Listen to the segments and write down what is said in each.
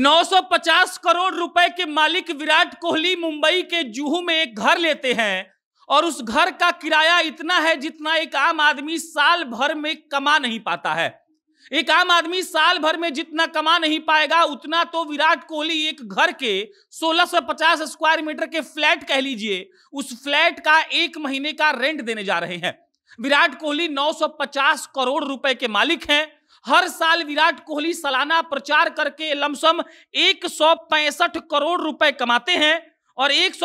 950 करोड़ रुपए के मालिक विराट कोहली मुंबई के जुहू में एक घर लेते हैं और उस घर का किराया इतना है जितना एक आम आदमी साल भर में कमा नहीं पाता है एक आम आदमी साल भर में जितना कमा नहीं पाएगा उतना तो विराट कोहली एक घर के 1650 स्क्वायर मीटर के फ्लैट कह लीजिए उस फ्लैट का एक महीने का रेंट देने जा रहे हैं विराट कोहली 950 करोड़ रुपए के मालिक हैं हर साल विराट कोहली सालाना प्रचार करके लमसम एक करोड़ रुपए कमाते हैं और एक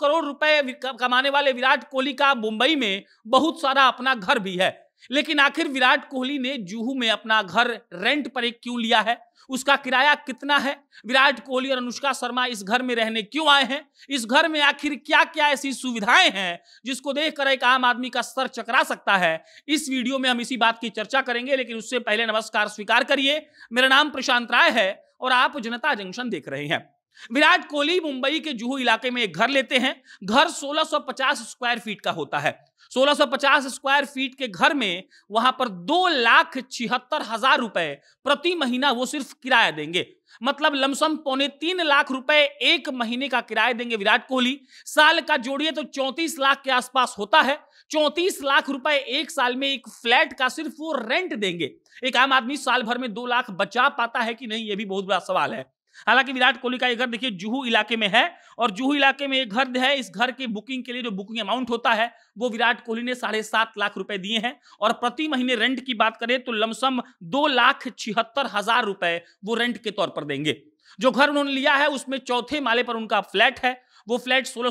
करोड़ रुपए कमाने वाले विराट कोहली का मुंबई में बहुत सारा अपना घर भी है लेकिन आखिर विराट कोहली ने जूहू में अपना घर रेंट पर एक क्यों लिया है उसका किराया कितना है विराट कोहली और अनुष्का शर्मा इस घर में रहने क्यों आए हैं इस घर में आखिर क्या क्या ऐसी सुविधाएं हैं जिसको देखकर एक आम आदमी का सर चकरा सकता है इस वीडियो में हम इसी बात की चर्चा करेंगे लेकिन उससे पहले नमस्कार स्वीकार करिए मेरा नाम प्रशांत राय है और आप जनता जंक्शन देख रहे हैं विराट कोहली मुंबई के जुहू इलाके में एक घर लेते हैं घर 1650 स्क्वायर फीट का होता है 1650 स्क्वायर फीट के घर में वहां पर दो लाख छिहत्तर हजार रुपए प्रति महीना वो सिर्फ किराया देंगे मतलब लमसम पौने तीन लाख रुपए एक महीने का किराया देंगे विराट कोहली साल का जोड़िए तो चौंतीस लाख के आसपास होता है चौंतीस लाख रुपए एक साल में एक फ्लैट का सिर्फ वो रेंट देंगे एक आम आदमी साल भर में दो लाख बचा पाता है कि नहीं ये भी बहुत बड़ा सवाल है हालांकि विराट कोहली का ये घर देखिए जुहू इलाके में है और जुहू इलाके में एक घर है इस घर की बुकिंग के लिए जो बुकिंग अमाउंट होता है वो विराट कोहली ने साढ़े सात लाख रुपए दिए हैं और प्रति महीने रेंट की बात करें तो लमसम दो लाख छिहत्तर हजार रुपए वो रेंट के तौर पर देंगे जो घर उन्होंने लिया है उसमें चौथे माले पर उनका फ्लैट है वो फ्लैट सोलह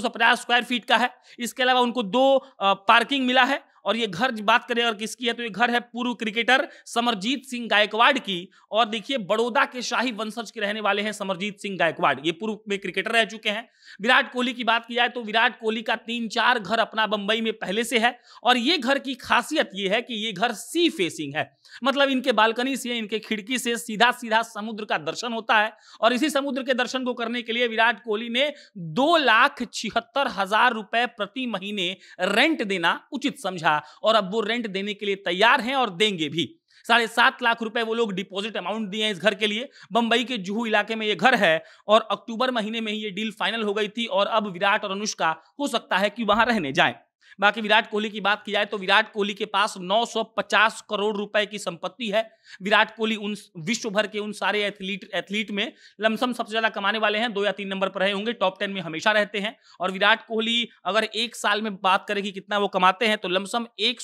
सौ पचास स्क्वायर फीट का है इसके अलावा उनको दो पार्किंग मिला है और ये घर बात करें अगर किसकी है तो ये घर है पूर्व क्रिकेटर समरजीत सिंह गायकवाड़ की और देखिए बड़ौदा के शाही वंशज के रहने वाले हैं समरजीत सिंह गायकवाड़ ये पूर्व में क्रिकेटर रह चुके हैं विराट कोहली की बात की जाए तो विराट कोहली का तीन चार घर अपना बंबई में पहले से है और ये घर की खासियत ये है कि ये घर सी फेसिंग है मतलब इनके बालकनी से इनके खिड़की से सीधा सीधा समुद्र का दर्शन होता है और इसी समुद्र के दर्शन को करने के लिए विराट कोहली ने दो लाख छिहत्तर हजार रुपए प्रति महीने रेंट देना उचित समझा और अब वो रेंट देने के लिए तैयार हैं और देंगे भी साढ़े सात लाख रुपए वो लोग डिपॉजिट अमाउंट दिए हैं इस घर के लिए बंबई के जुहू इलाके में ये घर है और अक्टूबर महीने में ही ये डील फाइनल हो गई थी और अब विराट और अनुष्का हो सकता है कि वहां रहने जाए बाकी विराट कोहली की बात की जाए तो विराट कोहली के पास 950 करोड़ रुपए की संपत्ति है विराट कोहली उन विश्व भर के उन सारे एथलीट एथलीट में लमसम सबसे ज्यादा कमाने वाले हैं दो या तीन नंबर पर रहे होंगे टॉप टेन में हमेशा रहते हैं और विराट कोहली अगर एक साल में बात करें कि कितना वो कमाते हैं तो लमसम एक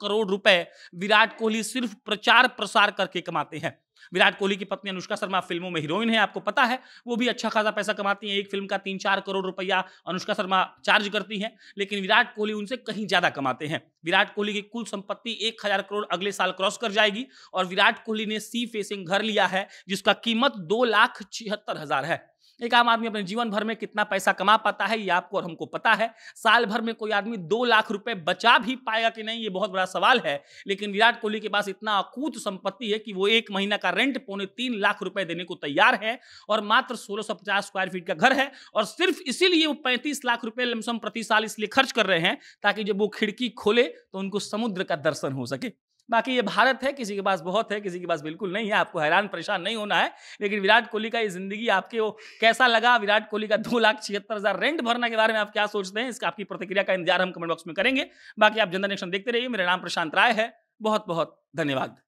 करोड़ रुपए विराट कोहली सिर्फ प्रचार प्रसार करके कमाते हैं विराट कोहली की पत्नी अनुष्का शर्मा फिल्मों में हीरोइन है आपको पता है वो भी अच्छा खासा पैसा कमाती हैं एक फिल्म का तीन चार करोड़ रुपया अनुष्का शर्मा चार्ज करती हैं लेकिन विराट कोहली उनसे कहीं ज़्यादा कमाते हैं विराट कोहली की कुल संपत्ति एक हज़ार करोड़ अगले साल क्रॉस कर जाएगी और विराट कोहली ने सी फेसिंग घर लिया है जिसका कीमत दो लाख छिहत्तर हज़ार है एक आम आदमी अपने जीवन भर में कितना पैसा कमा पाता है ये आपको और हमको पता है साल भर में कोई आदमी दो लाख रुपए बचा भी पाएगा कि नहीं ये बहुत बड़ा सवाल है लेकिन विराट कोहली के पास इतना अकूत संपत्ति है कि वो एक महीना का रेंट पौने तीन लाख रुपए देने को तैयार है और मात्र सोलह सौ पचास स्क्वायर फीट का घर है और सिर्फ इसीलिए वो पैंतीस लाख रुपये लमसम प्रति साल इसलिए खर्च कर रहे हैं ताकि जब वो खिड़की खोले तो उनको समुद्र का दर्शन हो सके बाकी ये भारत है किसी के पास बहुत है किसी के पास बिल्कुल नहीं है आपको हैरान परेशान नहीं होना है लेकिन विराट कोहली का ये जिंदगी आपके वो कैसा लगा विराट कोहली का दो लाख छिहत्तर हज़ार रेंट भरना के बारे में आप क्या सोचते हैं इसका आपकी प्रतिक्रिया का इंतजार हम कमेंट बॉक्स में करेंगे बाकी आप जनता नेक्शन देखते रहिए मेरा नाम प्रशांत राय है बहुत बहुत धन्यवाद